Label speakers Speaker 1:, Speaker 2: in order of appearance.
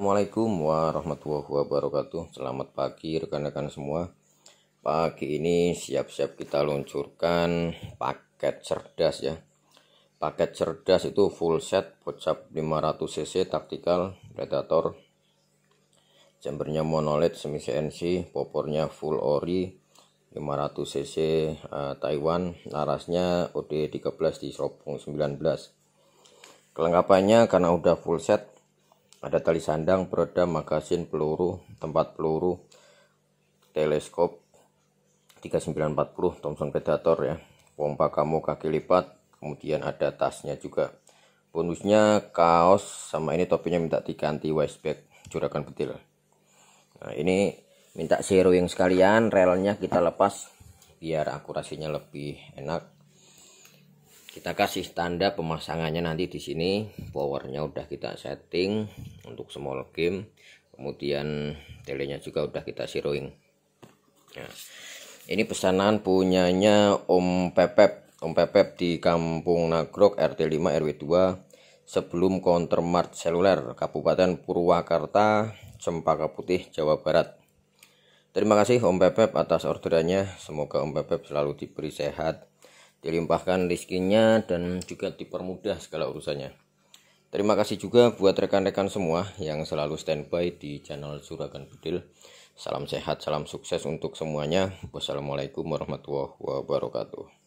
Speaker 1: Assalamualaikum warahmatullahi wabarakatuh Selamat pagi rekan-rekan semua Pagi ini siap-siap kita luncurkan paket cerdas ya Paket cerdas itu full set Pocap 500cc taktikal predator Chambernya monolith semi CNC Popornya full ori 500cc uh, eh, Taiwan Narasnya OD13 di Serobong 19 Kelengkapannya karena udah full set ada tali sandang, peredam, magasin, peluru, tempat peluru, teleskop 3940 Thomson Predator ya. Pompa kamu kaki lipat, kemudian ada tasnya juga. Bonusnya kaos sama ini topinya minta diganti waist waistbag juragan betil. Nah, ini minta zeroing sekalian, relnya kita lepas biar akurasinya lebih enak kita kasih tanda pemasangannya nanti di sini powernya udah kita setting untuk small game kemudian telenya juga udah kita siroing nah, ya. ini pesanan punyanya Om Pepep Om Pepep di Kampung Nagrok RT 5 RW 2 sebelum mart Seluler Kabupaten Purwakarta Cempaka Putih Jawa Barat Terima kasih Om Pepep atas orderannya semoga Om Pepep selalu diberi sehat dilimpahkan rezekinya dan juga dipermudah segala urusannya Terima kasih juga buat rekan-rekan semua yang selalu standby di channel Suragan Bedil. Salam sehat, salam sukses untuk semuanya. Wassalamualaikum warahmatullahi wabarakatuh.